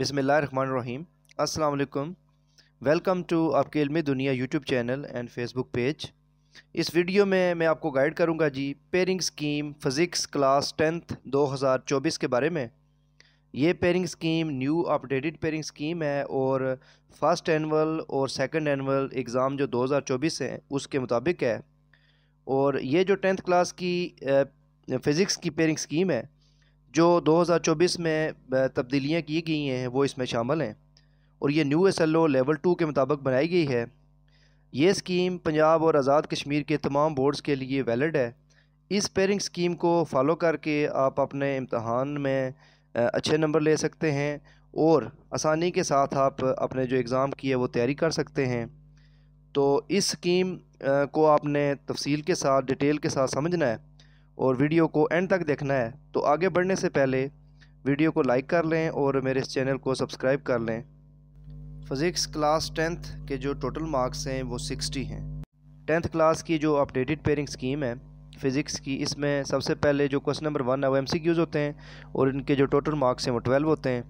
बिसमीम अस्सलाम welcome to आपके Ilmi Duniya YouTube channel and Facebook page इस वीडियो में मैं आपको गाइड करूंगा जी pairing scheme physics class tenth 2024 के बारे में ये pairing scheme new updated pairing scheme है और फर्स्ट एनअल और सेकंड एनअल एग्ज़ाम जो 2024 है उसके मुताबिक है और ये जो टेंथ क्लास की फ़िज़िक्स की पेरिंग स्कीम है जो 2024 में तब्दीलियाँ की गई हैं वो इसमें शामिल हैं और ये new S L O level two के मुताबिक बनाई गई है ये स्कीम पंजाब और आज़ाद कश्मीर के तमाम बोर्ड्स के लिए वैलिड है इस पेयरिंग स्कीम को फॉलो करके आप अपने इम्तहान में अच्छे नंबर ले सकते हैं और आसानी के साथ आप अपने जो एग्ज़ाम की है वो तैयारी कर सकते हैं तो इस स्कीम को आपने तफसील के साथ डिटेल के साथ समझना है और वीडियो को एंड तक देखना है तो आगे बढ़ने से पहले वीडियो को लाइक कर लें और मेरे इस चैनल को सब्सक्राइब कर लें फ़िज़िक्स क्लास टेंथ के जो टोटल मार्क्स हैं वो सिक्सटी हैं टेंथ क्लास की जो अपडेटेड पेयरिंग स्कीम है फ़िज़िक्स की इसमें सबसे पहले जो क्वेश्चन नंबर वन है वो एम होते हैं और इनके जो टोटल मार्क्स हैं वो ट्वेल्व होते हैं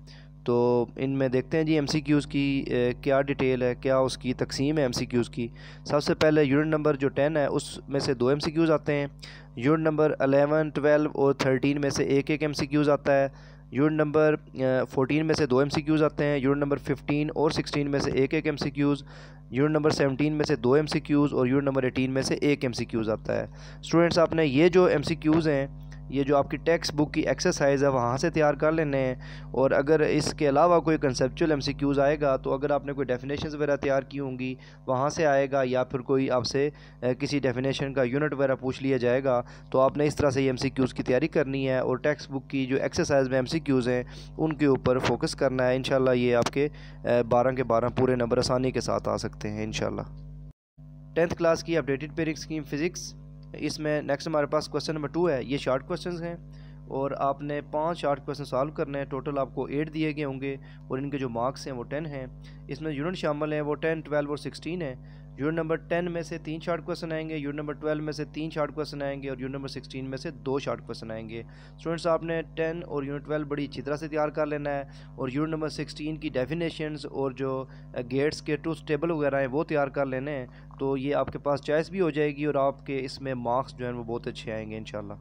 तो इनमें देखते हैं जी एम सी क्यूज़ की ए, क्या डिटेल है क्या उसकी तकसीम है एम सी क्यूज़ की सबसे पहले यूनिट नंबर जो टेन है उसमें से दो एम सी क्यूज़ आते हैं यूनिट नंबर अलेवन ट्वेल्व और थर्टीन में से एक एक एम सी क्यूज़ आता है यूनिट नंबर फोटीन में से दो एम सी क्यूज़ आते हैं यूनिट नंबर फिफ्टीन और सिक्सटीन में से एक एक M C Qs unit number seventeen में से दो एम सी क्यूज़ और यूनिट नंबर एटीन में से एक एम सी क्यूज़ आता है स्टूडेंट्स आपने ये जो एम सी क्यूज़ हैं ये जो आपकी टेक्स्ट बुक की एक्सरसाइज है वहाँ से तैयार कर लेने हैं और अगर इसके अलावा कोई सी एमसीक्यूज़ आएगा तो अगर आपने कोई डेफिनेशन वगैरह तैयार की होंगी वहाँ से आएगा या फिर कोई आपसे किसी डेफिनेशन का यूनिट वगैरह पूछ लिया जाएगा तो आपने इस तरह से ये एम की तैयारी करनी है और टेक्स्ट बुक की जो एक्सरसाइज में एम हैं उनके ऊपर फोकस करना है इन ये आपके बारह के बारह पूरे नंबर आसानी के साथ आ सकते हैं इन टेंथ क्लास की अपडेटेड पेरिक स्कीम फ़िज़िक्स इसमें नेक्स्ट हमारे पास क्वेश्चन नंबर टू है ये शॉर्ट क्वेश्चन हैं और आपने पांच शॉर्ट क्वेश्चन सॉल्व करने हैं टोटल आपको एट दिए गए होंगे और इनके जो मार्क्स हैं वो टेन हैं इसमें यूनिट शामिल हैं वो टेन ट्वेल्व और सिक्सटीन है यूनिट नंबर टेन में से तीन शार्ट क्वेश्चन आएंगे यूनिट नंबर ट्वेल्व में से तीन शार्ट क्वेश्चन आएंगे और यूनिट नंबर सिक्सटीन में से दो शार्ट क्वेश्चन आएंगे स्टूडेंट्स आपने टेन और यूनिट ट्वेल्व बड़ी अच्छी तरह से तैयार कर लेना है और यूनिट नंबर सिक्सटीन की डेफिनेशंस और जो गेट्स के टूथ टेबल वगैरह हैं वो तैयार कर लेने हैं तो ये आपके पास चॉइस भी हो जाएगी और आपके इसमें मार्क्स जो हैं वो बहुत अच्छे आएंगे इन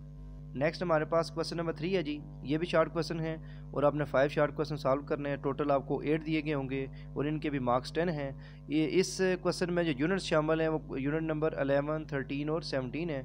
नेक्स्ट हमारे पास क्वेश्चन नंबर थ्री है जी ये भी शार्ट क्वेश्चन है और आपने फाइव शार्ट क्वेश्चन सॉल्व करने हैं टोटल आपको एट दिए गए होंगे और इनके भी मार्क्स टेन हैं ये इस क्वेश्चन में जो यूनिट शामिल हैं वो यूनिट नंबर अलेवन थर्टीन और सेवनटीन है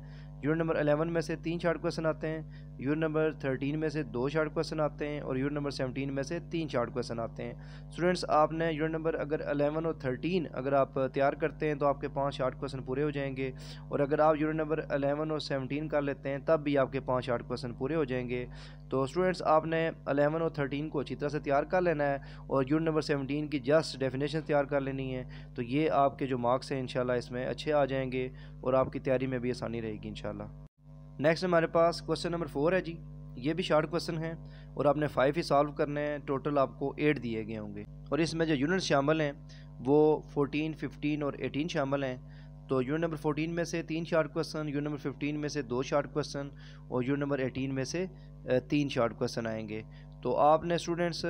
यूनिट नंबर अलेवन में से तीन शार्ट क्वेश्चन आते हैं यूनिट नंबर थर्टीन में से दो शार्ट क्वेश्चन आते हैं और यूनिट नंबर सेवनटीन में से तीन शार्ट क्वेश्चन आते हैं स्टूडेंट्स आपने यूनिट नंबर अगर अलेवन और थर्टीन अगर आप तैयार करते हैं तो आपके पाँच शार्ट क्वेश्चन पूरे हो जाएंगे और अगर आप यूनिट नंबर अलेवन और सेवनटीन कर लेते हैं तब भी आपके पाँच शार्ट क्वेश्चन पूरे हो जाएंगे तो स्टूडेंट्स आपने अलेवन और थर्टीन को अच्छी तरह से तैयार कर लेना है और यूनिट नंबर सेवनटीन की जस्ट डेफिनेशन तैयार कर लेनी है तो ये आपके जो मार्क्स हैं इन इसमें अच्छे आ जाएंगे और आपकी तैयारी में भी आसानी रहेगी इन नेक्स्ट हमारे पास क्वेश्चन नंबर फोर है जी ये भी शार्ट क्वेश्चन है और आपने फाइव ही सॉल्व करने हैं टोटल आपको एट दिए गए होंगे और इसमें जो यूनिट शामिल हैं वो फोर्टीन फिफ्टीन और एटीन शामिल हैं तो यूनिट नंबर फोर्टीन में से तीन short question unit number fifteen में से दो शार्ट क्वेश्चन और यूनिट नंबर एटीन में से तीन शार्ट क्वेश्चन आएंगे तो आपने स्टूडेंट्स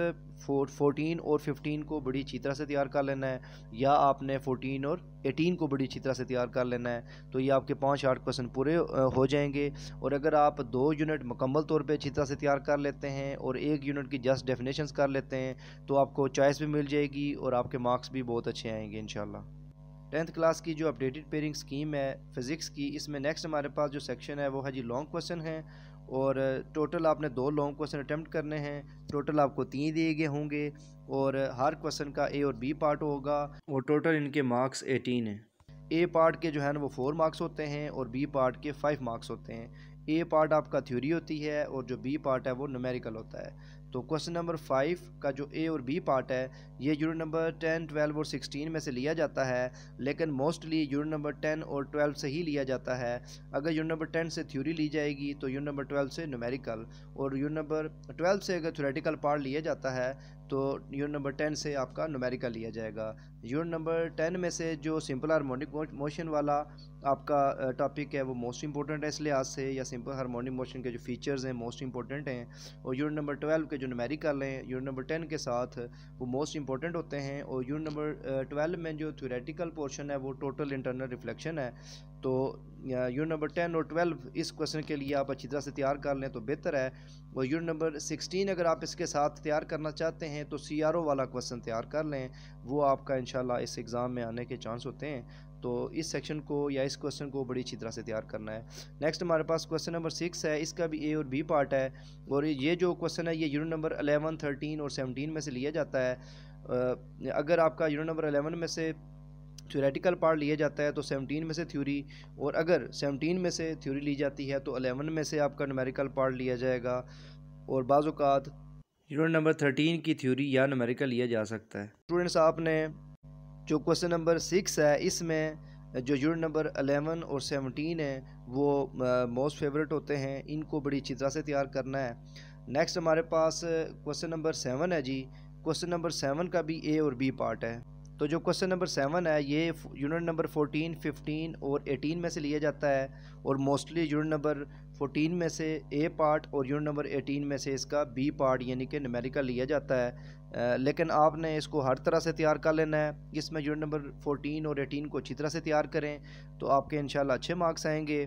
फोर फोर्टीन और फिफ्टीन को बड़ी अच्छी तरह से तैयार कर लेना है या आपने फोर्टीन और एटीन को बड़ी अच्छी तरह से तैयार कर लेना है तो ये आपके पाँच आठ क्वेश्चन पूरे uh, हो जाएंगे और अगर आप दो यूनिट मुकम्मल तौर पे अच्छी तरह से तैयार कर लेते हैं और एक यूनिट की जस्ट डेफिनेशन कर लेते हैं तो आपको चॉइस भी मिल जाएगी और आपके मार्क्स भी बहुत अच्छे आएंगे इन टेंथ क्लास की जो अपडेटेड पेयरिंग स्कीम है फिज़िक्स की इसमें नेक्स्ट हमारे पास जो सेक्शन है वो है जी लॉन्ग क्वेश्चन है और टोटल आपने दो लॉन्ग क्वेश्चन अटैम्प्ट करने हैं टोटल आपको तीन दिए गए होंगे और हर क्वेश्चन का ए और बी पार्ट होगा और टोटल इनके मार्क्स एटीन हैं ए पार्ट के जो है ना वो फोर मार्क्स होते हैं और बी पार्ट के फाइव मार्क्स होते हैं ए पार्ट आपका थ्योरी होती है और जो बी पार्ट है वो नमेरिकल होता है तो क्वेश्चन नंबर फाइव का जो ए और बी पार्ट है ये यूनिट नंबर टेन ट्वेल्व और सिक्सटीन में से लिया जाता है लेकिन मोस्टली यूनिट नंबर टेन और ट्वेल्व से ही लिया जाता है अगर यूनिट नंबर टेन से थ्योरी ली जाएगी तो यूनिट नंबर ट्वेल्व से न्यूमेरिकल और यूनिट नंबर ट्वेल्व से अगर थ्योरेटिकल पार्ट लिया जाता है तो यूनिट नंबर टेन से आपका न्यूमेरिकल लिया जाएगा यूनिट नंबर टेन में से जो सिंपल हारमोनिक मोशन वाला आपका टॉपिक है वो मोस्ट इंपॉर्टेंट है इस लिहाज से या सिंपल हारमोनिक मोशन के जो फीचर्स हैं मोस्ट इंपॉर्टेंट हैं और यूनिट नंबर ट्वेल्व के जो नमेरिकल हैं यूनिट नंबर टेन के साथ वो मोस्ट इंपॉर्टेंट होते हैं और यूनिट नंबर ट्वेल्व में जो थ्योरेटिकल पोर्शन है वो टोटल इंटरनल रिफ्लेक्शन है तो यूनिट नंबर टेन और ट्वेल्व इस क्वेश्चन के लिए आप अच्छी तरह से तैयार कर लें तो बेहतर है और यूनिट नंबर सिक्सटीन अगर आप इसके साथ तैयार करना चाहते हैं तो सी वाला क्वेश्चन तैयार कर लें वो आपका इन इस एग्ज़ाम में आने के चांस होते हैं तो इस सेक्शन को या इस क्वेश्चन को बड़ी अच्छी तरह से तैयार करना है नेक्स्ट हमारे पास क्वेश्चन नंबर सिक्स है इसका भी ए और बी पार्ट है और ये जो क्वेश्चन है ये यूनिट नंबर अलेवन थर्टीन और सेवनटीन में से लिया जाता है अगर आपका यूनिट नंबर अलेवन में से थ्योरेटिकल पार्ट लिया जाता है तो 17 में से थ्योरी और अगर 17 में से थ्योरी ली जाती है तो 11 में से आपका नमेरिकल पार्ट लिया जाएगा और बाज़ात यूनिट नंबर 13 की थ्योरी या नमेरिकल लिया जा सकता है स्टूडेंट्स आपने जो क्वेश्चन नंबर सिक्स है इसमें जो यूनिट नंबर अलेवन और सेवनटीन है वो मोस्ट फेवरेट होते हैं इनको बड़ी अच्छी तरह से तैयार करना है नेक्स्ट हमारे पास क्वेश्चन नंबर सेवन है जी क्वेश्चन नंबर सेवन का भी ए और बी पार्ट है तो जो क्वेश्चन नंबर सेवन है ये यूनिट नंबर फोर्टीन फिफ्टीन और एटीन में से लिया जाता है और मोस्टली यूनिट नंबर फोर्टीन में से ए पार्ट और यूनिट नंबर एटीन में से इसका बी पार्ट यानी कि नमेरिका लिया जाता है लेकिन आपने इसको हर तरह से तैयार कर लेना है इसमें यूनिट नंबर फोर्टीन और एटीन को अच्छी तरह से तैयार करें तो आपके इन अच्छे मार्क्स आएंगे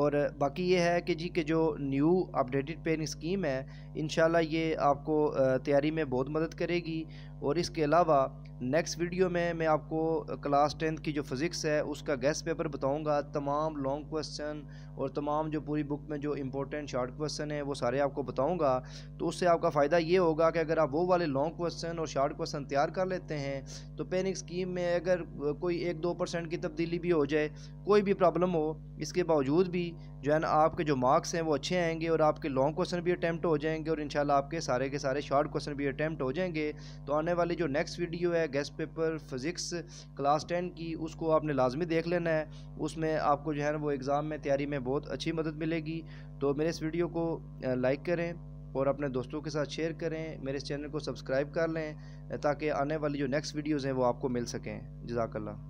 और बाकी ये है कि जी के जो न्यू अपडेटेड पेन स्कीम है इन ये आपको तैयारी में बहुत मदद करेगी और इसके अलावा नेक्स्ट वीडियो में मैं आपको क्लास uh, टेंथ की जो फिज़िक्स है उसका गैस पेपर बताऊंगा तमाम लॉन्ग क्वेश्चन और तमाम जो पूरी बुक में जो इंपॉर्टेंट शार्ट क्वेश्चन है वो सारे आपको बताऊँगा तो उससे आपका फ़ायदा ये होगा कि अगर आप वो वाले लॉन्ग क्वेश्चन और शार्ट क्वेश्चन तैयार कर लेते हैं तो पेनिक स्कीम में अगर कोई एक दो परसेंट की तब्दीली भी हो जाए कोई भी प्रॉब्लम हो इसके बावजूद भी जो है ना आपके जो मार्क्स हैं वो अच्छे आएंगे और आपके लॉन्ग क्वेश्चन भी अटैम्प्ट हो जाएंगे और इंशाल्लाह आपके सारे के सारे शॉर्ट क्वेश्चन भी अटैम्प्ट हो जाएंगे तो आने वाली जो नेक्स्ट वीडियो है guess paper physics class ten की उसको आपने लाजमी देख लेना है उसमें आपको जो है ना वो एग्ज़ाम में तैयारी में बहुत अच्छी मदद मिलेगी तो मेरे इस वीडियो को लाइक करें और अपने दोस्तों के साथ शेयर करें मेरे इस चैनल को सब्सक्राइब कर लें ताकि आने वाली जो नेक्स्ट वीडियोज़ हैं वो आपको मिल सकें जजाकल्ला